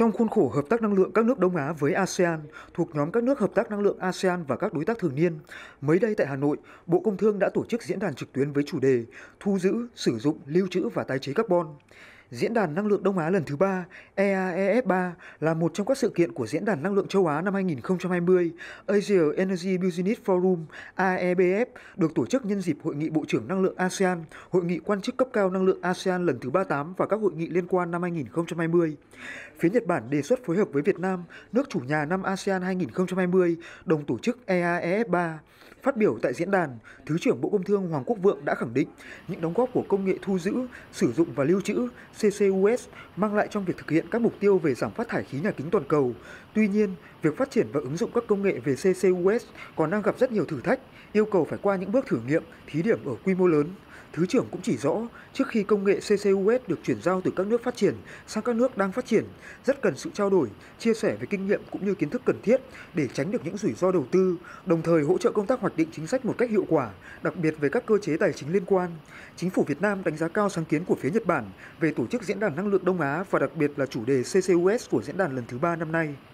Trong khuôn khổ hợp tác năng lượng các nước Đông Á với ASEAN thuộc nhóm các nước hợp tác năng lượng ASEAN và các đối tác thường niên, mới đây tại Hà Nội, Bộ Công Thương đã tổ chức diễn đàn trực tuyến với chủ đề Thu giữ, sử dụng, lưu trữ và tái chế carbon. Diễn đàn Năng lượng Đông Á lần thứ 3 EAEF3 là một trong các sự kiện của Diễn đàn Năng lượng Châu Á năm 2020 Asia Energy Business Forum AEBF được tổ chức nhân dịp Hội nghị Bộ trưởng Năng lượng ASEAN, Hội nghị quan chức cấp cao năng lượng ASEAN lần thứ 38 và các hội nghị liên quan năm 2020. Phía Nhật Bản đề xuất phối hợp với Việt Nam, nước chủ nhà năm ASEAN 2020, đồng tổ chức EAEF3. Phát biểu tại diễn đàn, Thứ trưởng Bộ Công Thương Hoàng Quốc Vượng đã khẳng định những đóng góp của công nghệ thu giữ, sử dụng và lưu trữ CCUS mang lại trong việc thực hiện các mục tiêu về giảm phát thải khí nhà kính toàn cầu. Tuy nhiên, việc phát triển và ứng dụng các công nghệ về CCUS còn đang gặp rất nhiều thử thách, yêu cầu phải qua những bước thử nghiệm, thí điểm ở quy mô lớn. Thứ trưởng cũng chỉ rõ, trước khi công nghệ CCUS được chuyển giao từ các nước phát triển sang các nước đang phát triển, rất cần sự trao đổi, chia sẻ về kinh nghiệm cũng như kiến thức cần thiết để tránh được những rủi ro đầu tư, đồng thời hỗ trợ công tác hoạch hoạch định chính sách một cách hiệu quả, đặc biệt về các cơ chế tài chính liên quan. Chính phủ Việt Nam đánh giá cao sáng kiến của phía Nhật Bản về tổ chức diễn đàn năng lượng Đông Á và đặc biệt là chủ đề CCUS của diễn đàn lần thứ ba năm nay.